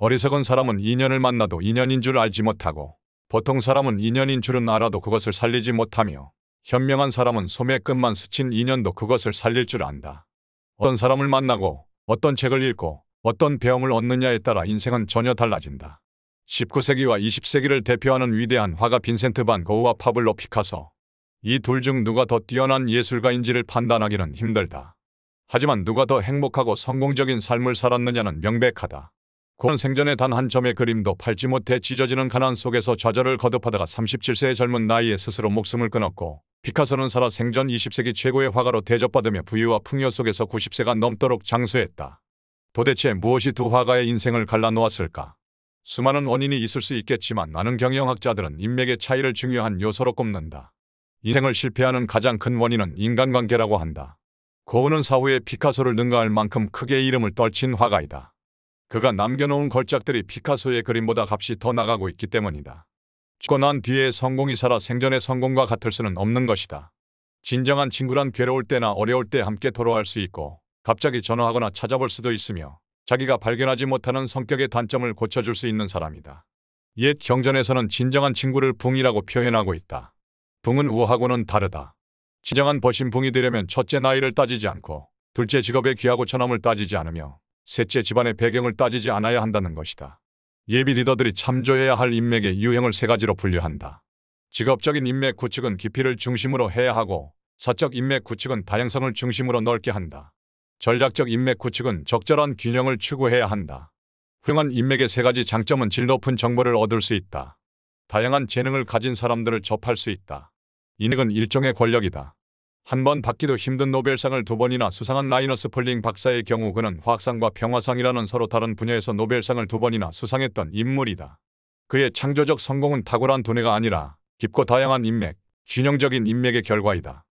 어리석은 사람은 인연을 만나도 인연인 줄 알지 못하고 보통 사람은 인연인 줄은 알아도 그것을 살리지 못하며 현명한 사람은 소매 끝만 스친 인연도 그것을 살릴 줄 안다. 어떤 사람을 만나고 어떤 책을 읽고 어떤 배움을 얻느냐에 따라 인생은 전혀 달라진다. 19세기와 20세기를 대표하는 위대한 화가 빈센트 반고우와 파블로 피카소. 이 둘 중 누가 더 뛰어난 예술가인지를 판단하기는 힘들다. 하지만 누가 더 행복하고 성공적인 삶을 살았느냐는 명백하다. 고은 생전에 단 한 점의 그림도 팔지 못해 찢어지는 가난 속에서 좌절을 거듭하다가 37세의 젊은 나이에 스스로 목숨을 끊었고 피카소는 살아 생전 20세기 최고의 화가로 대접받으며 부유와 풍요 속에서 90세가 넘도록 장수했다. 도대체 무엇이 두 화가의 인생을 갈라놓았을까? 수많은 원인이 있을 수 있겠지만 많은 경영학자들은 인맥의 차이를 중요한 요소로 꼽는다. 인생을 실패하는 가장 큰 원인은 인간관계라고 한다. 고은은 사후에 피카소를 능가할 만큼 크게 이름을 떨친 화가이다. 그가 남겨놓은 걸작들이 피카소의 그림보다 값이 더 나가고 있기 때문이다. 죽고 난 뒤에 성공이 살아 생전의 성공과 같을 수는 없는 것이다. 진정한 친구란 괴로울 때나 어려울 때 함께 토로할 수 있고 갑자기 전화하거나 찾아볼 수도 있으며 자기가 발견하지 못하는 성격의 단점을 고쳐줄 수 있는 사람이다. 옛 경전에서는 진정한 친구를 붕이라고 표현하고 있다. 붕은 우하고는 다르다. 진정한 버신붕이 되려면 첫째 나이를 따지지 않고 둘째 직업의 귀하고 천함을 따지지 않으며 셋째 집안의 배경을 따지지 않아야 한다는 것이다. 예비 리더들이 참조해야 할 인맥의 유형을 세 가지로 분류한다. 직업적인 인맥 구축은 깊이를 중심으로 해야 하고 사적 인맥 구축은 다양성을 중심으로 넓게 한다. 전략적 인맥 구축은 적절한 균형을 추구해야 한다. 훌륭한 인맥의 세 가지 장점은 질 높은 정보를 얻을 수 있다. 다양한 재능을 가진 사람들을 접할 수 있다. 인맥은 일종의 권력이다. 한번 받기도 힘든 노벨상을 두 번이나 수상한 라이너스 폴링 박사의 경우 그는 화학상과 평화상이라는 서로 다른 분야에서 노벨상을 두 번이나 수상했던 인물이다. 그의 창조적 성공은 탁월한 두뇌가 아니라 깊고 다양한 인맥, 균형적인 인맥의 결과이다.